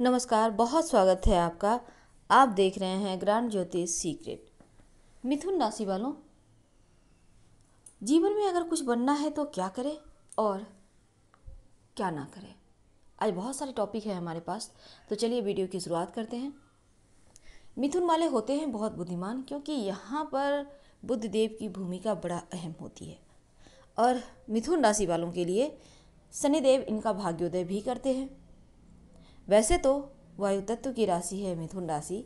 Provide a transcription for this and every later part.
नमस्कार बहुत स्वागत है आपका आप देख रहे हैं ग्रांड ज्योतिष सीक्रेट मिथुन राशि वालों जीवन में अगर कुछ बनना है तो क्या करें और क्या ना करें आज बहुत सारे टॉपिक हैं हमारे पास तो चलिए वीडियो की शुरुआत करते हैं मिथुन वाले होते हैं बहुत बुद्धिमान क्योंकि यहाँ पर बुद्ध देव की भूमिका बड़ा अहम होती है और मिथुन राशि वालों के लिए शनिदेव इनका भाग्योदय भी करते हैं वैसे तो वायु तत्व की राशि है मिथुन राशि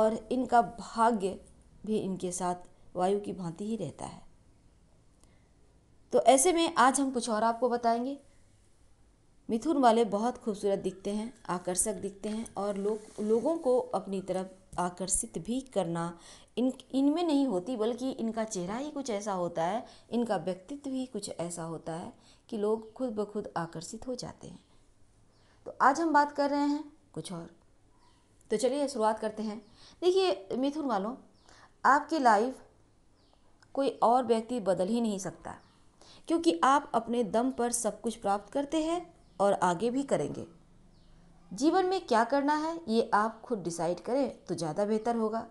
और इनका भाग्य भी इनके साथ वायु की भांति ही रहता है तो ऐसे में आज हम कुछ और आपको बताएंगे मिथुन वाले बहुत खूबसूरत दिखते हैं आकर्षक दिखते हैं और लोग लोगों को अपनी तरफ आकर्षित भी करना इन इनमें नहीं होती बल्कि इनका चेहरा ही कुछ ऐसा होता है इनका व्यक्तित्व ही कुछ ऐसा होता है कि लोग खुद ब खुद आकर्षित हो जाते हैं तो आज हम बात कर रहे हैं कुछ और तो चलिए शुरुआत करते हैं देखिए मिथुन वालों आपकी लाइफ कोई और व्यक्ति बदल ही नहीं सकता क्योंकि आप अपने दम पर सब कुछ प्राप्त करते हैं और आगे भी करेंगे जीवन में क्या करना है ये आप खुद डिसाइड करें तो ज़्यादा बेहतर होगा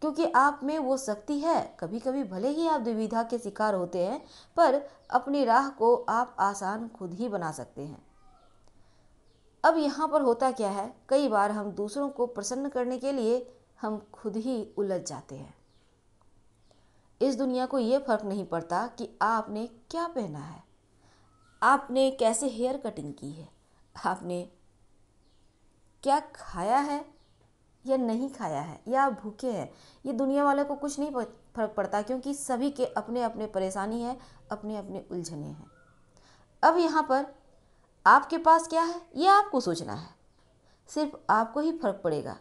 क्योंकि आप में वो शक्ति है कभी कभी भले ही आप दुविधा के शिकार होते हैं पर अपनी राह को आप आसान खुद ही बना सकते हैं अब यहाँ पर होता क्या है कई बार हम दूसरों को प्रसन्न करने के लिए हम खुद ही उलझ जाते हैं इस दुनिया को ये फर्क नहीं पड़ता कि आपने क्या पहना है आपने कैसे हेयर कटिंग की है आपने क्या खाया है या नहीं खाया है या आप भूखे हैं ये दुनिया वाले को कुछ नहीं फर्क पड़ता क्योंकि सभी के अपने अपने परेशानी है अपने अपने उलझने हैं अब यहाँ पर आपके पास क्या है ये आपको सोचना है सिर्फ आपको ही फर्क पड़ेगा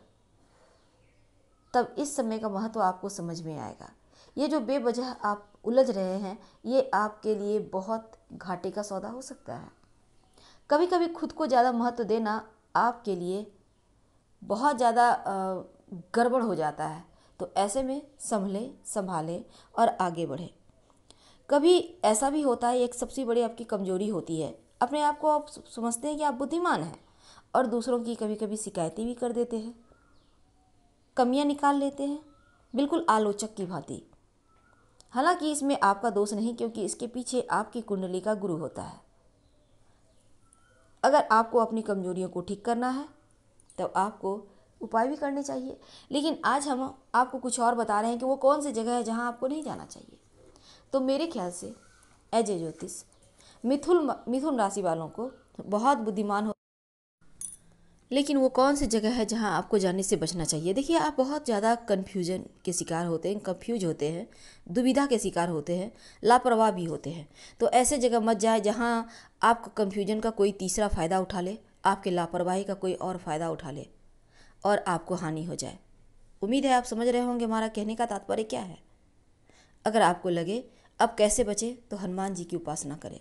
तब इस समय का महत्व आपको समझ में आएगा ये जो बेवजह आप उलझ रहे हैं ये आपके लिए बहुत घाटे का सौदा हो सकता है कभी कभी खुद को ज़्यादा महत्व देना आपके लिए बहुत ज़्यादा गड़बड़ हो जाता है तो ऐसे में संभलें संभालें और आगे बढ़ें कभी ऐसा भी होता है एक सबसे बड़ी आपकी कमजोरी होती है अपने आप को आप समझते हैं कि आप बुद्धिमान हैं और दूसरों की कभी कभी शिकायतें भी कर देते हैं कमियां निकाल लेते हैं बिल्कुल आलोचक की भांति हालांकि इसमें आपका दोष नहीं क्योंकि इसके पीछे आपकी कुंडली का गुरु होता है अगर आपको अपनी कमजोरियों को ठीक करना है तब आपको उपाय भी करने चाहिए लेकिन आज हम आपको कुछ और बता रहे हैं कि वो कौन सी जगह है जहाँ आपको नहीं जाना चाहिए तो मेरे ख्याल से एज ए ज्योतिष मिथुन मिथुन राशि वालों को बहुत बुद्धिमान हो लेकिन वो कौन सी जगह है जहाँ आपको जाने से बचना चाहिए देखिए आप बहुत ज़्यादा कन्फ्यूजन के शिकार होते हैं कंफ्यूज होते हैं दुविधा के शिकार होते हैं लापरवाह भी होते हैं तो ऐसे जगह मत जाए जहाँ आपको कन्फ्यूजन का कोई तीसरा फ़ायदा उठा ले आपके लापरवाही का कोई और फ़ायदा उठा ले और आपको हानि हो जाए उम्मीद है आप समझ रहे होंगे हमारा कहने का तात्पर्य क्या है अगर आपको लगे अब कैसे बचें तो हनुमान जी की उपासना करें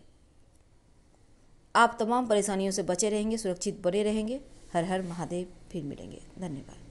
आप तमाम परेशानियों से बचे रहेंगे सुरक्षित बने रहेंगे हर हर महादेव फिर मिलेंगे धन्यवाद